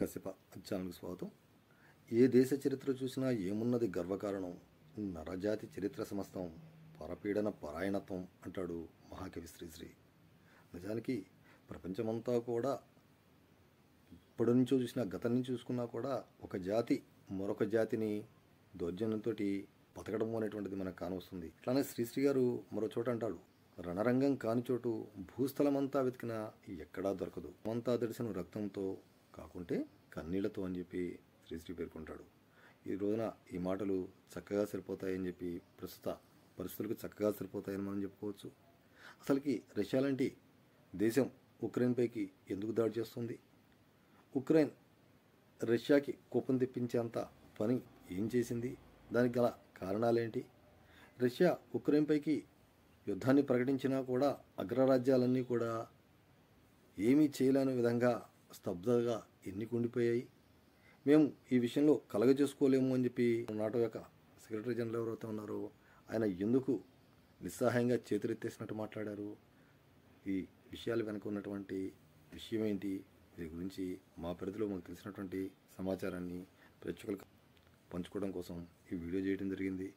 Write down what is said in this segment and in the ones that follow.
కసిప ఛానల్కి స్వాగతం ఏ దేశ చరిత్ర చూసినా ఏమున్నది గర్వకారణం నరజాతి చరిత్ర సమస్తం పరపీడన పరాయణత్వం అంటాడు మహాకవి శ్రీశ్రీ నిజానికి ప్రపంచమంతా కూడా ఇప్పటి నుంచో చూసినా గతం నుంచి చూసుకున్నా కూడా ఒక జాతి మరొక జాతిని దౌర్జన్యంతో బతకడము అనేటువంటిది మనకు కానొస్తుంది అట్లానే శ్రీశ్రీ గారు మరో చోట అంటాడు రణరంగం కాని చోటు భూస్థలమంతా వెతికినా ఎక్కడా దొరకదు అంతా దడిసిన రక్తంతో కాకుంటే కన్నీళ్లతో అని చెప్పి శ్రీశ్రీ పేర్కొంటాడు ఈ రోజున ఈ మాటలు చక్కగా సరిపోతాయని చెప్పి ప్రస్తుత పరిస్థితులకు చక్కగా సరిపోతాయని మనం చెప్పుకోవచ్చు అసలుకి రష్యా లాంటి దేశం ఉక్రెయిన్పైకి ఎందుకు దాడి చేస్తుంది ఉక్రెయిన్ రష్యాకి కోపం తెప్పించేంత పని ఏం చేసింది దానికి గల కారణాలేంటి రష్యా ఉక్రెయిన్పైకి యుద్ధాన్ని ప్రకటించినా కూడా అగ్రరాజ్యాలన్నీ కూడా ఏమీ చేయలేని విధంగా స్తబ్దగా ఎన్ని కుండిపోయాయి మేము ఈ విషయంలో కలగజేసుకోలేము అని చెప్పి నాటో యొక్క సెక్రటరీ జనరల్ ఎవరైతే ఉన్నారో ఆయన ఎందుకు నిస్సహాయంగా చేతులెత్తేసినట్టు మాట్లాడారు ఈ విషయాలు వెనుక ఉన్నటువంటి విషయం ఏంటి దీని గురించి మా పరిధిలో మాకు తెలిసినటువంటి సమాచారాన్ని ప్రేక్షకులకు పంచుకోవడం కోసం ఈ వీడియో చేయడం జరిగింది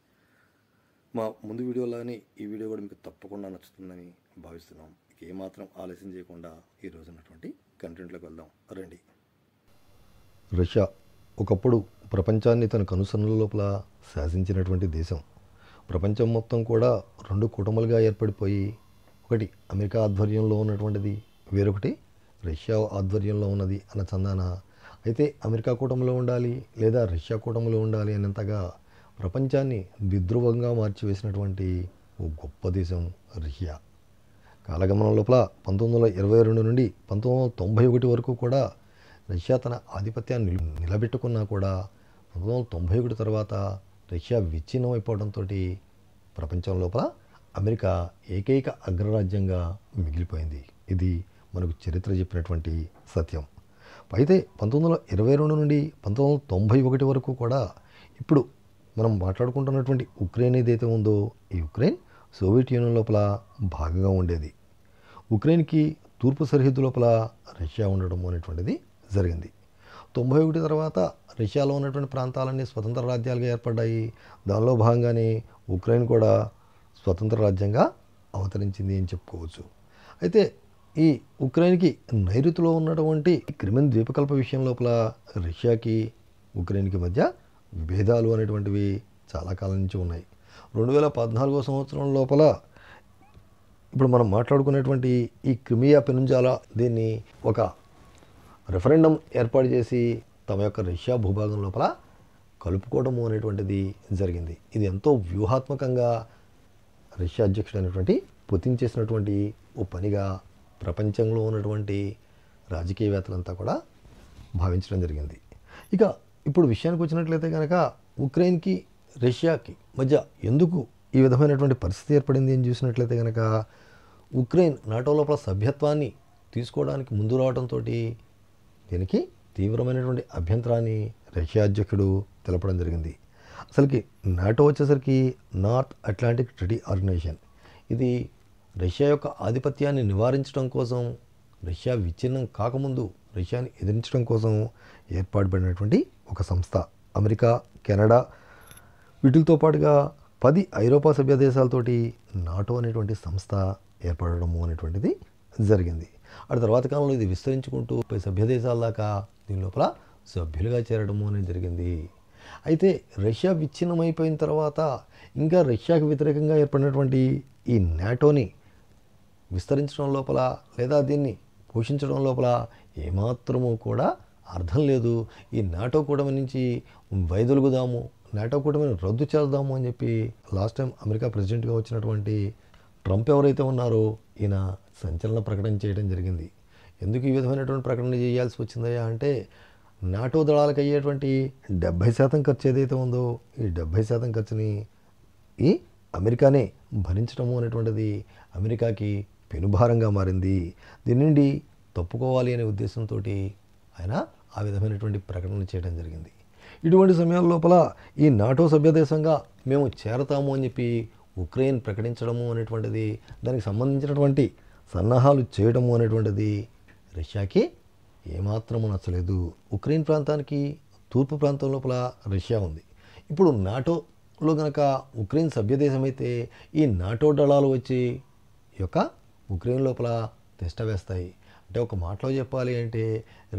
మా ముందు వీడియోలాగానే ఈ వీడియో కూడా మీకు తప్పకుండా నచ్చుతుందని భావిస్తున్నాం ఏమాత్రం ఆలస్యం చేయకుండా ఈరోజు ఉన్నటువంటి కంటెంట్లోకి వెళ్దాం రండి రష్యా ఒకప్పుడు ప్రపంచాన్ని తన కనుసన్నల లోపల శాసించినటువంటి దేశం ప్రపంచం మొత్తం కూడా రెండు కుటుంబాలుగా ఏర్పడిపోయి ఒకటి అమెరికా ఆధ్వర్యంలో ఉన్నటువంటిది వేరొకటి రష్యా ఆధ్వర్యంలో ఉన్నది అన్న చందాన అయితే అమెరికా కూటమిలో ఉండాలి లేదా రష్యా కూటమిలో ఉండాలి అనేంతగా ప్రపంచాన్ని విద్రువంగా మార్చివేసినటువంటి ఓ గొప్ప దేశం రష్యా కాలగమనం లోపల పంతొమ్మిది వందల ఇరవై రెండు నుండి పంతొమ్మిది వందల తొంభై ఒకటి వరకు కూడా రష్యా తన ఆధిపత్యాన్ని నిలబెట్టుకున్నా కూడా పంతొమ్మిది వందల తొంభై ఒకటి తర్వాత రష్యా విచ్ఛిన్నం అయిపోవడంతో ప్రపంచం లోపల అమెరికా ఏకైక అగ్రరాజ్యంగా మిగిలిపోయింది ఇది మనకు చరిత్ర చెప్పినటువంటి సత్యం అయితే పంతొమ్మిది వందల ఇరవై రెండు నుండి పంతొమ్మిది వందల తొంభై ఒకటి వరకు కూడా ఇప్పుడు మనం మాట్లాడుకుంటున్నటువంటి ఉక్రెయిన్ ఏదైతే ఉందో ఈ ఉక్రెయిన్ సోవియట్ యూనియన్ లోపల భాగంగా ఉండేది ఉక్రెయిన్కి తూర్పు సరిహద్దు లోపల రష్యా ఉండడం అనేటువంటిది జరిగింది తొంభై ఒకటి తర్వాత రష్యాలో ఉన్నటువంటి ప్రాంతాలన్నీ స్వతంత్ర రాజ్యాలుగా ఏర్పడ్డాయి దానిలో భాగంగానే ఉక్రెయిన్ కూడా స్వతంత్ర రాజ్యంగా అవతరించింది అని చెప్పుకోవచ్చు అయితే ఈ ఉక్రెయిన్కి నైరుతిలో ఉన్నటువంటి క్రిమిన్ ద్వీపకల్ప విషయం లోపల రష్యాకి ఉక్రెయిన్కి మధ్య విభేదాలు అనేటువంటివి చాలా కాలం నుంచి ఉన్నాయి రెండు వేల పద్నాలుగో సంవత్సరం లోపల ఇప్పుడు మనం మాట్లాడుకునేటువంటి ఈ క్రిమియా పెనుంజాల దీన్ని ఒక రెఫరెండం ఏర్పాటు చేసి తమ యొక్క రష్యా భూభాగం లోపల కలుపుకోవడము అనేటువంటిది జరిగింది ఇది ఎంతో వ్యూహాత్మకంగా రష్యా అధ్యక్షుడు అనేటువంటి పుతిన్ చేసినటువంటి ఓ పనిగా ప్రపంచంలో ఉన్నటువంటి రాజకీయవేత్తలంతా కూడా భావించడం జరిగింది ఇక ఇప్పుడు విషయానికి వచ్చినట్లయితే కనుక ఉక్రెయిన్కి రష్యాకి మధ్య ఎందుకు ఈ విధమైనటువంటి పరిస్థితి ఏర్పడింది అని చూసినట్లయితే కనుక ఉక్రెయిన్ నాటో లోపల సభ్యత్వాన్ని తీసుకోవడానికి ముందు రావడంతో దీనికి తీవ్రమైనటువంటి అభ్యంతరాన్ని రష్యా అధ్యక్షుడు తెలపడం జరిగింది అసలుకి నాటో వచ్చేసరికి నార్త్ అట్లాంటిక్ ట్రెడీ ఆర్గనైజేషన్ ఇది రష్యా యొక్క ఆధిపత్యాన్ని నివారించడం కోసం రష్యా విచ్ఛిన్నం కాకముందు రష్యాని ఎదిరించడం కోసం ఏర్పాటుపడినటువంటి ఒక సంస్థ అమెరికా కెనడా వీటితో పాటుగా పది ఐరోపా సభ్య దేశాలతోటి నాటో అనేటువంటి సంస్థ ఏర్పడడము అనేటువంటిది జరిగింది ఆ తర్వాత కాలంలో ఇది విస్తరించుకుంటూ సభ్య దేశాల దాకా దీని లోపల సభ్యులుగా చేరడము అనేది జరిగింది అయితే రష్యా విచ్ఛిన్నమైపోయిన తర్వాత ఇంకా రష్యాకు వ్యతిరేకంగా ఏర్పడినటువంటి ఈ నాటోని విస్తరించడం లోపల లేదా దీన్ని పోషించడం లోపల ఏమాత్రము కూడా అర్థం లేదు ఈ నాటో కూడమి నుంచి వైదొలుగుదాము నాటో కూటమిని రద్దు చేద్దాము అని చెప్పి లాస్ట్ టైం అమెరికా ప్రెసిడెంట్గా వచ్చినటువంటి ట్రంప్ ఎవరైతే ఉన్నారో ఈయన సంచలన ప్రకటన చేయడం జరిగింది ఎందుకు ఈ విధమైనటువంటి ప్రకటన చేయాల్సి వచ్చిందయ్యా అంటే నాటో దళాలకు అయ్యేటువంటి డెబ్భై శాతం ఖర్చు ఏదైతే ఉందో ఈ డెబ్భై శాతం ఖర్చుని ఈ అమెరికానే భరించడము అనేటువంటిది అమెరికాకి పెనుభారంగా మారింది దీని నుండి తప్పుకోవాలి అనే ఉద్దేశంతో ఆయన ఆ విధమైనటువంటి ప్రకటన చేయడం జరిగింది ఇటువంటి సమయాల లోపల ఈ నాటో సభ్యదేశంగా మేము చేరతాము అని చెప్పి ఉక్రెయిన్ ప్రకటించడము అనేటువంటిది దానికి సంబంధించినటువంటి సన్నాహాలు చేయడము అనేటువంటిది రష్యాకి ఏమాత్రము నచ్చలేదు ఉక్రెయిన్ ప్రాంతానికి తూర్పు ప్రాంతం లోపల రష్యా ఉంది ఇప్పుడు నాటోలో కనుక ఉక్రెయిన్ సభ్యదేశం అయితే ఈ నాటో దళాలు వచ్చి యొక్క ఉక్రెయిన్ లోపల తిష్టవేస్తాయి అంటే ఒక మాటలో చెప్పాలి అంటే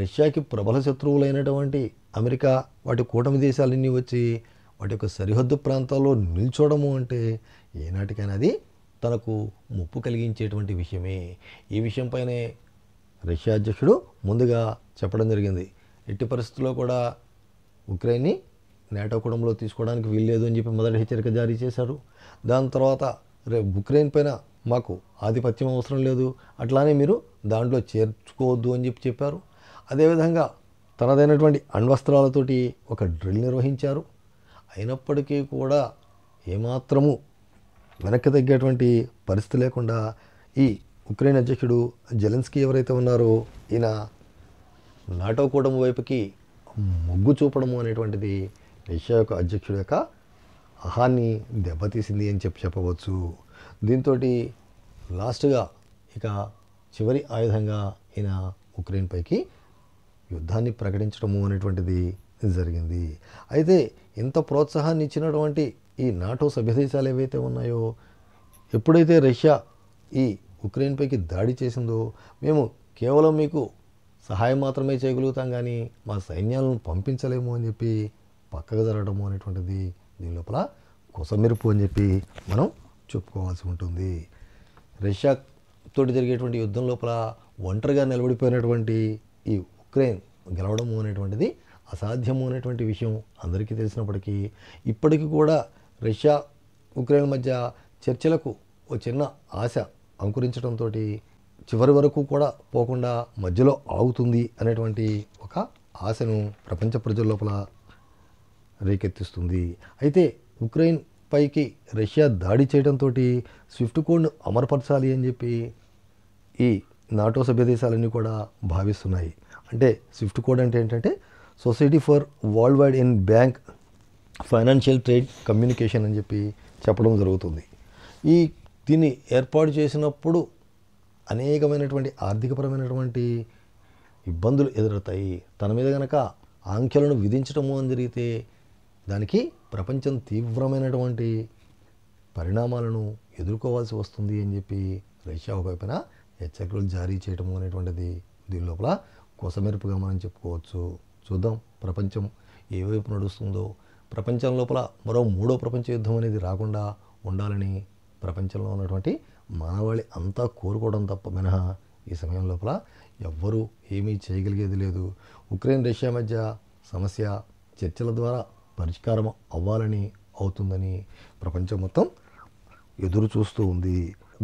రష్యాకి ప్రబల శత్రువులైనటువంటి అమెరికా వాటి కూటమి దేశాలన్నీ వచ్చి వాటి యొక్క సరిహద్దు ప్రాంతాల్లో నిల్చోడము అంటే ఏనాటికైనా అది తనకు ముప్పు కలిగించేటువంటి విషయమే ఈ విషయంపైనే రష్యా అధ్యక్షుడు ముందుగా చెప్పడం జరిగింది ఎట్టి పరిస్థితుల్లో కూడా ఉక్రెయిన్ని నేటో కుటుంబంలో తీసుకోవడానికి వీల్లేదు అని చెప్పి మొదటి హెచ్చరిక జారీ చేశారు దాని తర్వాత రేపు ఉక్రెయిన్ పైన మాకు ఆధిపత్యం అవసరం లేదు అట్లానే మీరు దాంట్లో చేర్చుకోవద్దు అని చెప్పి చెప్పారు అదేవిధంగా తనదైనటువంటి అణ్వస్త్రాలతోటి ఒక డ్రిల్ నిర్వహించారు అయినప్పటికీ కూడా ఏమాత్రము వెనక్కి తగ్గేటువంటి పరిస్థితి లేకుండా ఈ ఉక్రెయిన్ అధ్యక్షుడు జెలెన్స్కీ ఎవరైతే ఉన్నారో ఈయన నాటో కూటమి వైపుకి మొగ్గు చూపడము అనేటువంటిది రష్యా యొక్క అధ్యక్షుడు యొక్క అహాన్ని దెబ్బతీసింది అని చెప్పి చెప్పవచ్చు దీంతో లాస్ట్గా ఇక చివరి ఆయుధంగా ఈయన ఉక్రెయిన్ పైకి యుద్ధాన్ని ప్రకటించడము అనేటువంటిది జరిగింది అయితే ఇంత ప్రోత్సాహాన్ని ఇచ్చినటువంటి ఈ నాటో సభ్య దేశాలు ఏవైతే ఉన్నాయో ఎప్పుడైతే రష్యా ఈ ఉక్రెయిన్ పైకి దాడి చేసిందో మేము కేవలం మీకు సహాయం మాత్రమే చేయగలుగుతాం కానీ మా సైన్యాలను పంపించలేము అని చెప్పి పక్కకు జరగడము అనేటువంటిది దీని లోపల కొసమెరుపు అని చెప్పి మనం చెప్పుకోవాల్సి ఉంటుంది రష్యా తోటి జరిగేటువంటి యుద్ధం లోపల ఒంటరిగా నిలబడిపోయినటువంటి ఈ ఉక్రెయిన్ గెలవడము అనేటువంటిది అసాధ్యము అనేటువంటి విషయం అందరికీ తెలిసినప్పటికీ ఇప్పటికీ కూడా రష్యా ఉక్రెయిన్ మధ్య చర్చలకు ఓ చిన్న ఆశ అంకురించడంతో చివరి వరకు కూడా పోకుండా మధ్యలో ఆగుతుంది అనేటువంటి ఒక ఆశను ప్రపంచ ప్రజల లోపల రేకెత్తిస్తుంది అయితే ఉక్రెయిన్ పైకి రష్యా దాడి చేయడంతో స్విఫ్ట్ కోడ్ను అమరపరచాలి అని చెప్పి ఈ నాటో సభ్య దేశాలన్నీ కూడా భావిస్తున్నాయి అంటే స్విఫ్ట్ కోడ్ అంటే ఏంటంటే society for worldwide interbank financial trade communication అని చెప్పి చెప్పడం జరుగుతుంది ఈ దీన్ని ఏర్పాటు చేసినప్పుడు అనేకమైనటువంటి ఆర్థికపరమైనటువంటి ఇబ్బందులు ఎదురవుతాయి తన మీద కనుక ఆంక్షలను విధించడము అని జరిగితే దానికి ప్రపంచం తీవ్రమైనటువంటి పరిణామాలను ఎదుర్కోవాల్సి వస్తుంది అని చెప్పి రష్యా వైపున హెచ్చరికలు జారీ చేయడం అనేటువంటిది దీని లోపల కొసమెరుపుగా మనం చెప్పుకోవచ్చు చూద్దాం ప్రపంచం ఏ వైపు నడుస్తుందో ప్రపంచం లోపల మరో మూడో ప్రపంచ యుద్ధం అనేది రాకుండా ఉండాలని ప్రపంచంలో ఉన్నటువంటి మానవాళి అంతా కోరుకోవడం తప్ప మినహా ఈ సమయం లోపల ఎవ్వరూ ఏమీ చేయగలిగేది లేదు ఉక్రెయిన్ రష్యా మధ్య సమస్య చర్చల ద్వారా పరిష్కారం అవ్వాలని అవుతుందని ప్రపంచం మొత్తం ఎదురు చూస్తూ ఉంది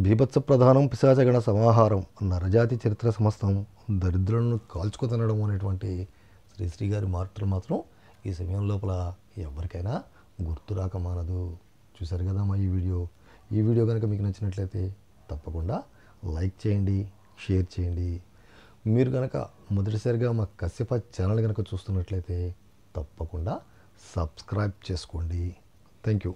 బీభత్స ప్రధానం పిశాచగణ సమాహారం నరజాతి చరిత్ర సమస్తం దరిద్రులను కాల్చుకుతనడం అనేటువంటి శ్రీశ్రీ గారి మార్పులు మాత్రం ఈ సమయం లోపల ఎవరికైనా గుర్తు రాక మానదు చూశారు మా ఈ వీడియో ఈ వీడియో కనుక మీకు నచ్చినట్లయితే తప్పకుండా లైక్ చేయండి షేర్ చేయండి మీరు కనుక మొదటిసారిగా మా కశ్యప ఛానల్ కనుక చూస్తున్నట్లయితే తప్పకుండా సబ్స్క్రైబ్ చేసుకోండి థ్యాంక్ యూ